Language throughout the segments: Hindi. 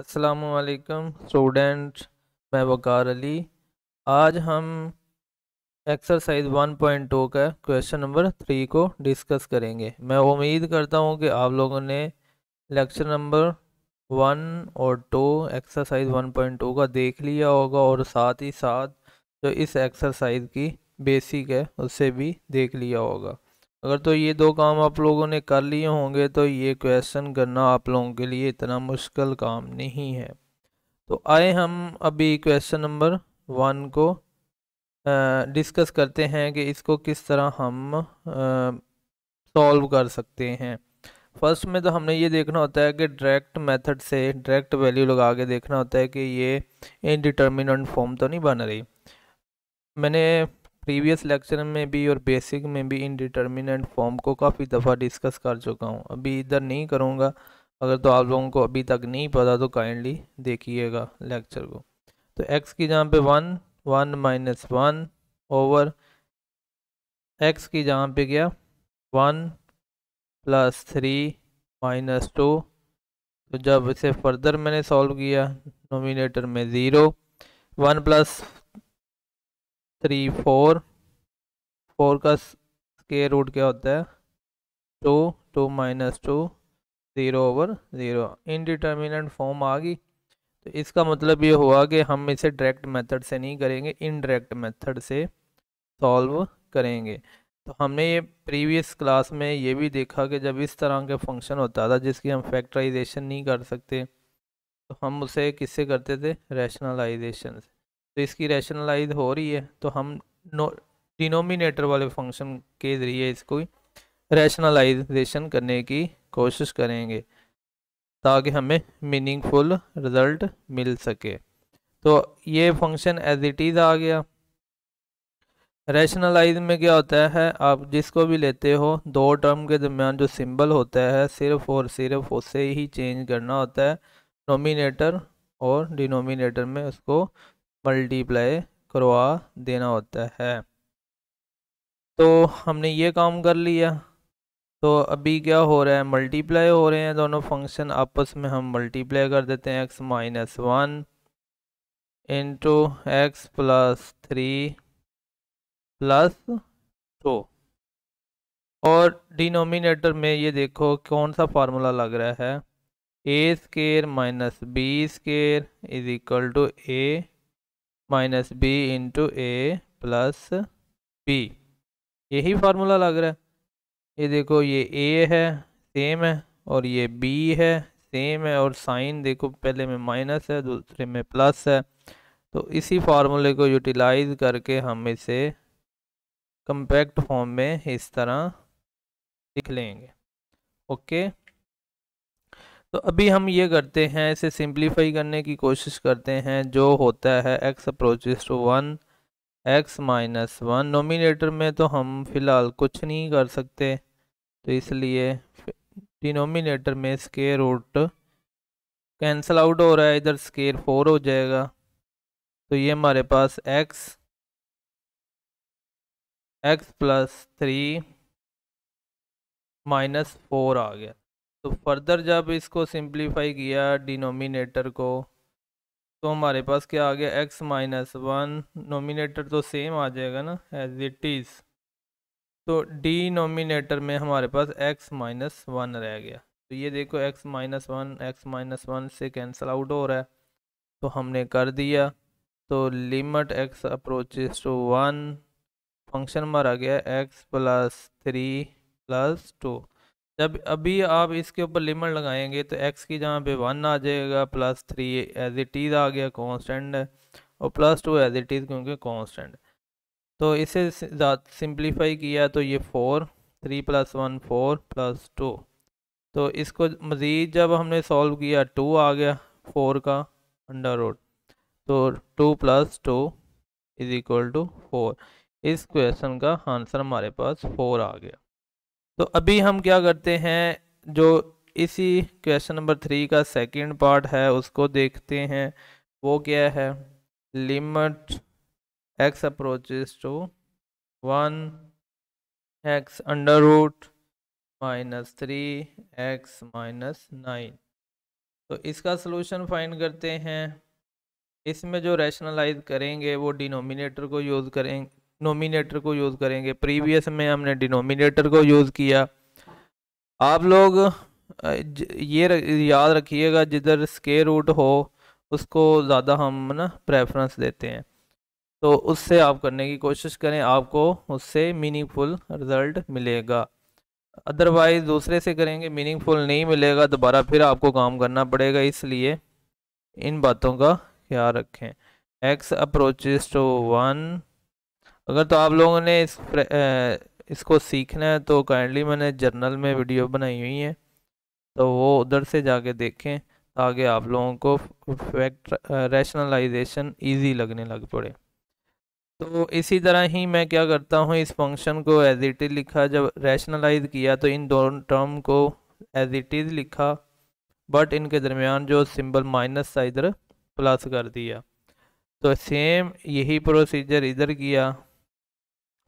असलकम स्टूडेंट मैं वकार अली आज हम एक्सरसाइज 1.2 का क्वेश्चन नंबर थ्री को डिस्कस करेंगे मैं उम्मीद करता हूँ कि आप लोगों ने लेक्चर नंबर वन और टू एक्सरसाइज 1.2 का देख लिया होगा और साथ ही साथ जो इस एक्सरसाइज की बेसिक है उसे भी देख लिया होगा अगर तो ये दो काम आप लोगों ने कर लिए होंगे तो ये क्वेश्चन करना आप लोगों के लिए इतना मुश्किल काम नहीं है तो आए हम अभी क्वेश्चन नंबर वन को डिस्कस करते हैं कि इसको किस तरह हम सॉल्व कर सकते हैं फर्स्ट में तो हमने ये देखना होता है कि डायरेक्ट मेथड से डायरेक्ट वैल्यू लगा के देखना होता है कि ये इनडिटर्मिनेंट फॉर्म तो नहीं बन रही मैंने प्रीवियस लेक्चर में भी और बेसिक में भी इनडिटर्मिनेंट फॉर्म को काफ़ी दफ़ा डिस्कस कर चुका हूँ अभी इधर नहीं करूँगा अगर तो आप लोगों को अभी तक नहीं पता तो काइंडली देखिएगा लेक्चर को तो x की जहाँ पे one one minus one over x की जहाँ पे गया one plus three minus two तो जब इसे फर्दर मैंने सॉल्व किया नोमिनेटर में zero one plus three four four का स्केयर रूट क्या होता है two two minus two zero over zero indeterminate form आ गई तो इसका मतलब ये हुआ कि हम इसे डायरेक्ट मेथड से नहीं करेंगे इनडायरेक्ट मेथड से सॉल्व करेंगे तो हमने ये प्रीवियस क्लास में ये भी देखा कि जब इस तरह के फंक्शन होता था जिसकी हम फैक्टराइजेशन नहीं कर सकते तो हम उसे किससे करते थे रैशनलाइजेशन से तो इसकी रैशनलाइज हो रही है तो हम नो डिनोमिनेटर वाले फंक्शन के ज़रिए इसको रैशनलाइजेशन करने की कोशिश करेंगे ताकि हमें मीनिंगफुल रिज़ल्ट मिल सके तो ये फंक्शन एज इट इज़ आ गया रैशनलाइज में क्या होता है आप जिसको भी लेते हो दो टर्म के दरमियान जो सिंबल होता है सिर्फ और सिर्फ उसे ही चेंज करना होता है नोमिनेटर और डिनोमिनेटर में उसको मल्टीप्लाई करवा देना होता है तो हमने ये काम कर लिया तो अभी क्या हो रहा है मल्टीप्लाई हो रहे हैं दोनों फंक्शन आपस में हम मल्टीप्लाई कर देते हैं x minus one into x plus three plus two और डिनोमिनेटर में ये देखो कौन सा फार्मूला लग रहा है a square minus b square is equal to a minus b into a plus b यही फार्मूला लग रहा है ये देखो ये ए है सेम है और ये बी है सेम है और साइन देखो पहले में माइनस है दूसरे में प्लस है तो इसी फार्मूले को यूटिलाइज करके हम इसे कंपैक्ट फॉर्म में इस तरह लिख लेंगे ओके तो अभी हम ये करते हैं इसे सिंप्लीफाई करने की कोशिश करते हैं जो होता है x approaches to one x minus one nominator में तो हम फ़िलहाल कुछ नहीं कर सकते तो इसलिए डिनोमिनेटर में स्केयर रूट कैंसल आउट हो रहा है इधर स्केयर फोर हो जाएगा तो ये हमारे पास x x plus three minus four आ गया तो फर्दर जब इसको सिंप्लीफाई किया डिनोमिनेटर को तो हमारे पास क्या आ गया एक्स माइनस वन नोमिनेटर तो सेम आ जाएगा ना एज इट इज़ तो डिनोमिनेटर में हमारे पास एक्स माइनस वन रह गया तो ये देखो x minus one x minus one से कैंसिल आउट हो रहा है तो हमने कर दिया तो limit x approaches to one function मारा गया x plus three plus two जब अभी आप इसके ऊपर लिमिट लगाएंगे तो एक्स की जहाँ पे वन आ जाएगा plus three as it is आ गया कॉन्स्टेंट है और plus two as it is क्योंकि कॉन्स्टेंट तो इसे सिंप्लीफाई किया तो ये four three plus one four plus two तो इसको मज़ीद जब हमने सॉल्व किया टू आ गया फोर का अंडर रोड तो two plus two is equal to four इस क्वेश्चन का आंसर हमारे पास फोर आ गया तो अभी हम क्या करते हैं जो इसी क्वेश्चन नंबर थ्री का सेकंड पार्ट है उसको देखते हैं वो क्या है limit x approaches to one x under root minus three x minus nine तो इसका सोल्यूशन फाइंड करते हैं इसमें जो रैशनलाइज करेंगे वो डिनोमिनेटर को यूज़ करें नोमिनेटर को यूज़ करेंगे प्रीवियस हाँ। में हमने डिनोमिनेटर को यूज़ किया आप लोग ये याद रखिएगा जिधर स्केयर रूट हो उसको ज़्यादा हम ना प्रेफरेंस देते हैं तो उससे आप करने की कोशिश करें आपको उससे मीनिंगफुल रिज़ल्ट मिलेगा अदरवाइज़ दूसरे से करेंगे मीनिंगफुल नहीं मिलेगा दोबारा फिर आपको काम करना पड़ेगा इसलिए इन बातों का ख्याल रखें एक्स अप्रोचेस टू वन अगर तो आप लोगों ने इस इसको सीखना है तो काइंडली मैंने जर्नल में वीडियो बनाई हुई है तो वो उधर से जाके देखें ताकि आप लोगों को फैक्ट रैशनलाइजेशन ईजी लगने लग पड़े तो इसी तरह ही मैं क्या करता हूँ इस फंक्शन को एज इट इज़ लिखा जब रैशनलाइज किया तो इन दोनों टर्म को एज इट इज़ लिखा बट इनके दरमियान जो सिंबल माइनस था इधर प्लस कर दिया तो सेम यही प्रोसीजर इधर किया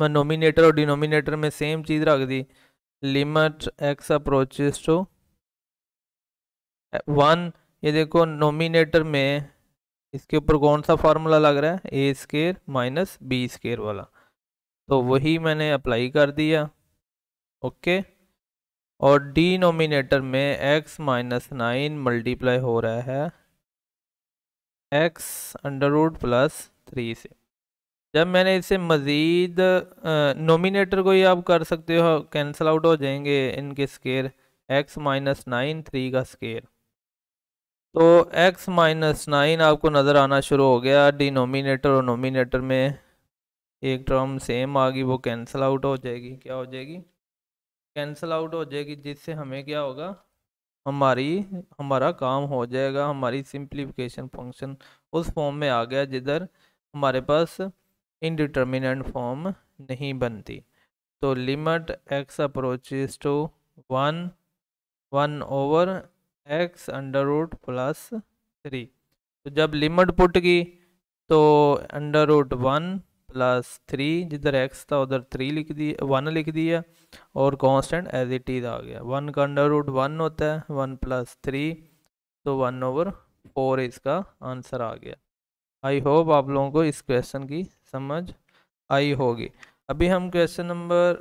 मैं नोमिनेटर और डिनोमीनेटर में सेम चीज़ रख दी limit x approaches to one ये देखो नोमिनेटर में इसके ऊपर कौन सा फार्मूला लग रहा है a square minus b square वाला तो वही मैंने अप्लाई कर दिया ओके और डिनोमिनेटर में एक्स माइनस नाइन मल्टीप्लाई हो रहा है x under root plus three से जब मैंने इसे मज़ीद नोमिनेटर को ही आप कर सकते हो कैंसिल आउट हो जाएंगे इनके square x minus nine three का स्केयर तो एक्स माइनस नाइन आपको नज़र आना शुरू हो गया डिनोमिनेटर और नोमिनेटर में एक टर्म सेम आ गई वो कैंसिल आउट हो जाएगी क्या हो जाएगी कैंसिल आउट हो जाएगी जिससे हमें क्या होगा हमारी हमारा काम हो जाएगा हमारी सिंप्लीफिकेशन फंक्शन उस फॉर्म में आ गया जिधर हमारे पास इनडिटर्मिनेंट फॉर्म नहीं बनती तो limit x approaches to one one over x under root plus three तो जब लिमिट पुट की तो under root one plus three जिधर एक्स था उधर थ्री लिख दी वन लिख दिया और कांस्टेंट एज इट इज आ गया वन का अंडर रूट वन होता है वन प्लस थ्री तो वन ओवर फोर इसका आंसर आ गया आई होप आप लोगों को इस क्वेश्चन की समझ आई होगी अभी हम question number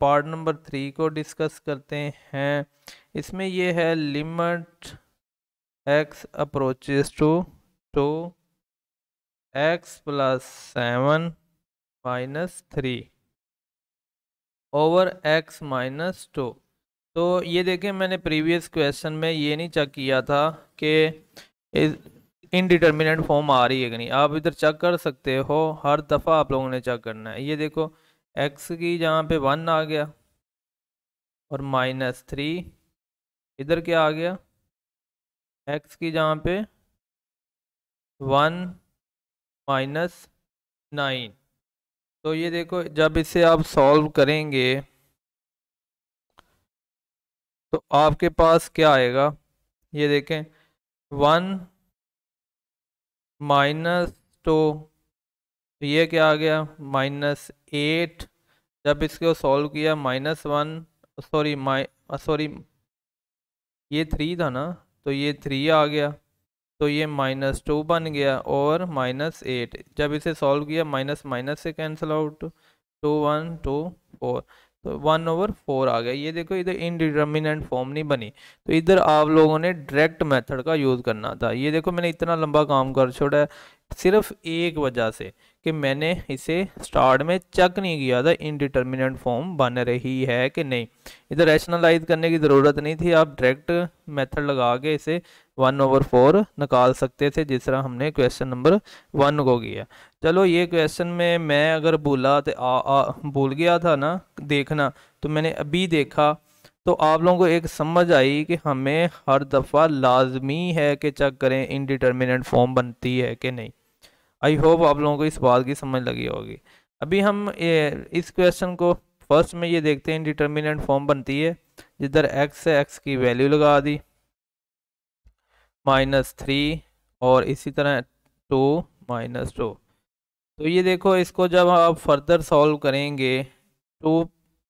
part number three को डिस्कस करते हैं इसमें ये है limit x approaches to two x plus seven minus three over x minus two तो ये देखें मैंने प्रीवियस क्वेश्चन में ये नहीं चेक किया था कि इनडिटर्मिनेट फॉर्म आ रही है कि नहीं आप इधर चेक कर सकते हो हर दफ़ा आप लोगों ने चेक करना है ये देखो एक्स की जहाँ पे वन आ गया और माइनस थ्री इधर क्या आ गया एक्स की जहाँ पे वन माइनस नाइन तो ये देखो जब इसे आप सॉल्व करेंगे तो आपके पास क्या आएगा ये देखें वन माइनस टू तो, तो ये क्या आ गया माइनस एट जब इसको सॉल्व किया minus one sorry my sorry ये थ्री था ना तो ये थ्री आ गया तो ये माइनस टू बन गया और माइनस एट जब इसे सॉल्व किया माइनस माइनस से cancel out two one two four तो वन ओवर फोर आ गया ये देखो इधर इनडिटर्मिनेंट फॉर्म नहीं बनी तो इधर आप लोगों ने डायरेक्ट मेथड का यूज़ करना था ये देखो मैंने इतना लंबा काम कर छोड़ा है सिर्फ एक वजह से कि मैंने इसे स्टार्ट में चेक नहीं किया था इनडिटर्मिनेंट फॉर्म बन रही है कि नहीं इधर रैशनलाइज करने की ज़रूरत नहीं थी आप डायरेक्ट मेथड लगा के इसे वन ओवर फोर निकाल सकते थे जिस तरह हमने क्वेश्चन नंबर वन को किया चलो ये क्वेश्चन में मैं अगर भूला तो आ, आ भूल गया था ना देखना तो मैंने अभी देखा तो आप लोगों को एक समझ आई कि हमें हर दफ़ा लाजमी है कि चेक करें इनडिटर्मिनेंट फॉर्म बनती है कि नहीं आई होप आप लोगों को इस बात की समझ लगी होगी अभी हम ये इस क्वेश्चन को फर्स्ट में ये देखते हैं डिटर्मिनेंट फॉर्म बनती है जिधर एक्स है एक्स की वैल्यू लगा दी माइनस थ्री और इसी तरह टू माइनस टू तो ये देखो इसको जब आप फर्दर सॉल्व करेंगे two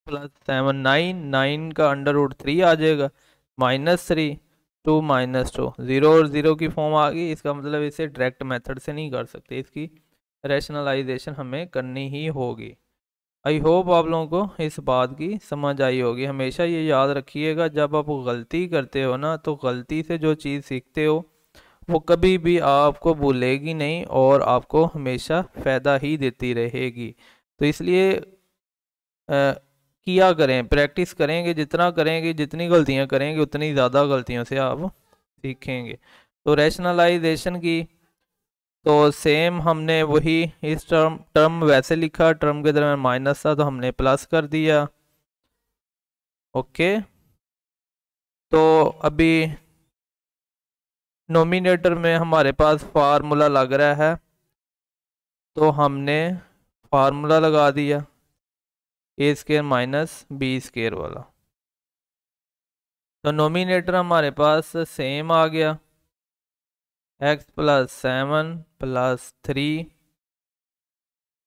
plus seven nine nine का अंडर रूट थ्री आ जाएगा minus three two minus two zero और ज़ीरो की फॉर्म आ गई इसका मतलब इसे डायरेक्ट मेथड से नहीं कर सकते इसकी रैशनलाइजेशन हमें करनी ही होगी आई होप आप लोगों को इस बात की समझ आई होगी हमेशा ये याद रखिएगा जब आप गलती करते हो ना तो गलती से जो चीज़ सीखते हो वो कभी भी आपको भूलेगी नहीं और आपको हमेशा फ़ायदा ही देती रहेगी तो इसलिए किया करें प्रैक्टिस करेंगे जितना करेंगे जितनी गलतियां करेंगे उतनी ज़्यादा गलतियों से आप सीखेंगे तो रैशनलाइजेशन की तो सेम हमने वही इस टर्म टर्म वैसे लिखा टर्म के दरम्यान माइनस था तो हमने प्लस कर दिया ओके तो अभी नोमिनेटर में हमारे पास फार्मूला लग रहा है तो हमने फार्मूला लगा दिया a square minus b square वाला तो नोमिनेटर हमारे पास सेम आ गया x plus seven plus three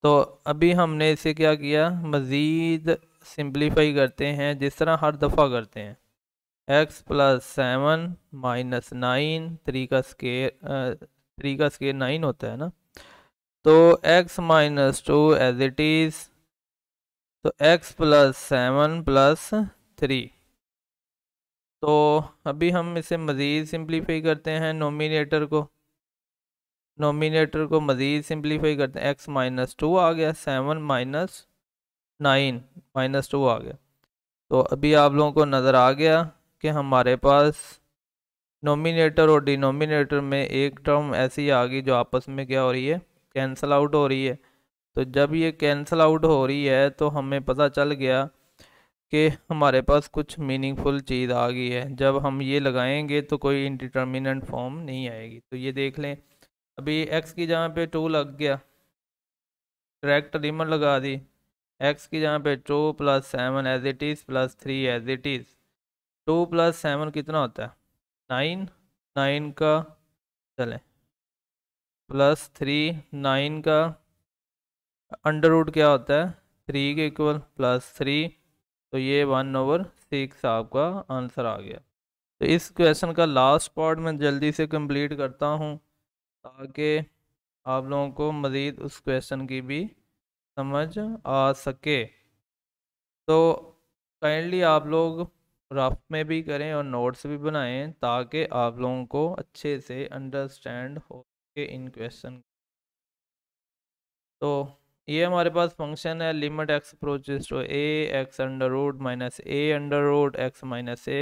तो अभी हमने इसे क्या किया मज़ीद सिंप्लीफाई करते हैं जिस तरह हर दफ़ा करते हैं x plus seven minus nine three का स्केयर थ्री का स्केयर नाइन होता है ना तो x minus two as it is तो x plus seven plus three तो अभी हम इसे मज़ीद सिंप्लीफाई करते हैं नोमिनेटर को नोमिनेटर को मज़ीद सिंप्लीफाई करते हैं x माइनस टू आ गया seven minus nine minus two आ गया तो अभी आप लोगों को नज़र आ गया कि हमारे पास नोमिनेटर और डिनोमिनेटर में एक टर्म ऐसी आ गई जो आपस में क्या हो रही है कैंसल आउट हो रही है तो जब ये कैंसिल आउट हो रही है तो हमें पता चल गया कि हमारे पास कुछ मीनिंगफुल चीज़ आ गई है जब हम ये लगाएंगे तो कोई इंडिटर्मिनेंट फॉर्म नहीं आएगी तो ये देख लें अभी एक्स की जहाँ पे टू लग गया डायरेक्ट रिमन लगा दी एक्स की जहाँ पे two plus seven as it is plus three as it is two plus seven कितना होता है नाइन नाइन का चलें प्लस थ्री नाइन का अंडर रूट क्या होता है थ्री के इक्वल प्लस थ्री तो ये वन ओवर सिक्स आपका आंसर आ गया तो इस क्वेश्चन का लास्ट पार्ट मैं जल्दी से कंप्लीट करता हूँ ताकि आप लोगों को मज़ीद उस क्वेश्चन की भी समझ आ सके तो काइंडली आप लोग रफ में भी करें और नोट्स भी बनाएं ताकि आप लोगों को अच्छे से अंडरस्टैंड हो सके इन क्वेश्चन तो ये हमारे पास फंक्शन है limit x approaches to a x under root minus a under root x minus a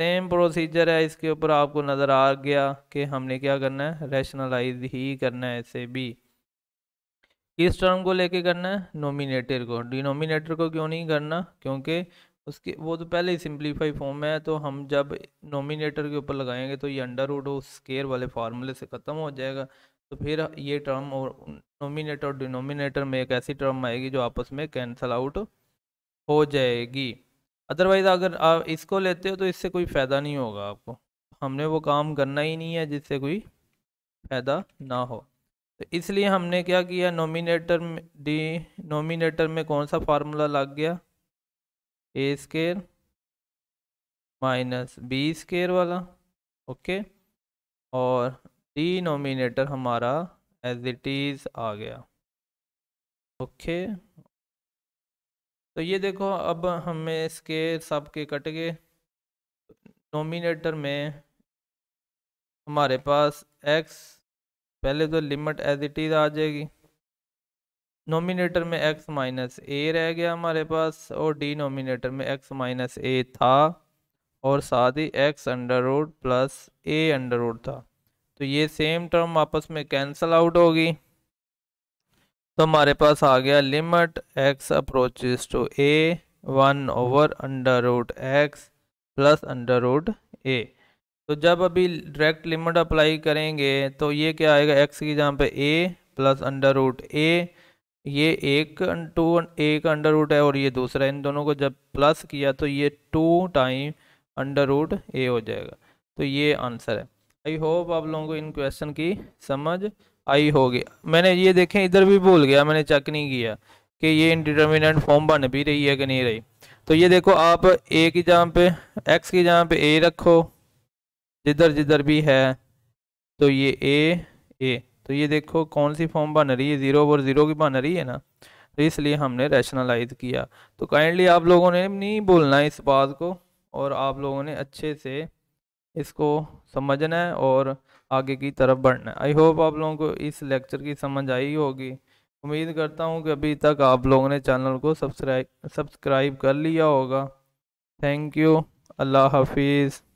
same procedure है इसके ऊपर आपको नज़र आ गया कि हमने क्या करना है रैशनलाइज ही करना है इसे भी किस टर्म को लेके करना है नोमिनेटर को डिनोमिनेटर को क्यों नहीं करना क्योंकि उसके वो तो पहले ही सिंप्लीफाई फॉर्म है तो हम जब नोमिनेटर के ऊपर लगाएंगे तो ये अंडर रूट उस स्केयर वाले फार्मूले से ख़त्म हो जाएगा तो फिर ये टर्म और नोमिनेटर डिनोमिनेटर में एक ऐसी टर्म आएगी जो आपस में कैंसल आउट हो जाएगी अदरवाइज़ अगर आप इसको लेते हो तो इससे कोई फ़ायदा नहीं होगा आपको हमने वो काम करना ही नहीं है जिससे कोई फ़ायदा ना हो तो इसलिए हमने क्या किया नोमिनेटर में डी नोमिनेटर में कौन सा फार्मूला लग गया a square minus b square वाला ओके और डिनोमिनेटर हमारा एज इट इज़ आ गया ओके तो ये देखो अब हमें इसके सब के कट गए नोमिनेटर में हमारे पास x पहले तो लिमिट एज इट इज़ आ जाएगी नोमिनेटर में x माइनस ए रह गया हमारे पास और डी नोमिनेटर में x माइनस ए था और साथ ही x under root plus a under root था तो ये सेम टर्म आपस में कैंसल आउट होगी तो हमारे पास आ गया limit x approaches to a one over under root x plus under root a तो जब अभी डायरेक्ट लिमिट अप्लाई करेंगे तो ये क्या आएगा एक्स की जहाँ पे a plus under root a ये एक टू ए का अंडर रूट है और ये दूसरा इन दोनों को जब प्लस किया तो ये two time under root a हो जाएगा तो ये आंसर है आई होप आप लोगों को इन क्वेश्चन की समझ आई होगी मैंने ये देखें इधर भी भूल गया मैंने चेक नहीं किया कि ये इनडिटर्मिनेंट फॉर्म बन भी रही है कि नहीं रही तो ये देखो आप ए की जहाँ पे एक्स की जहाँ पे ए रखो जिधर जिधर भी है तो ये ए ए तो ये देखो कौन सी फॉर्म बन रही है ज़ीरो ओवर ज़ीरो की बन रही है ना तो इसलिए हमने रैशनलाइज किया तो काइंडली आप लोगों ने नहीं बोलना इस बात को और आप लोगों ने अच्छे से इसको समझना है और आगे की तरफ बढ़ना है आई होप आप लोगों को इस लेक्चर की समझ आई होगी उम्मीद करता हूँ कि अभी तक आप लोगों ने चैनल को सब्सक्राइब सब्सक्राइब कर लिया होगा थैंक यू अल्लाह हाफिज़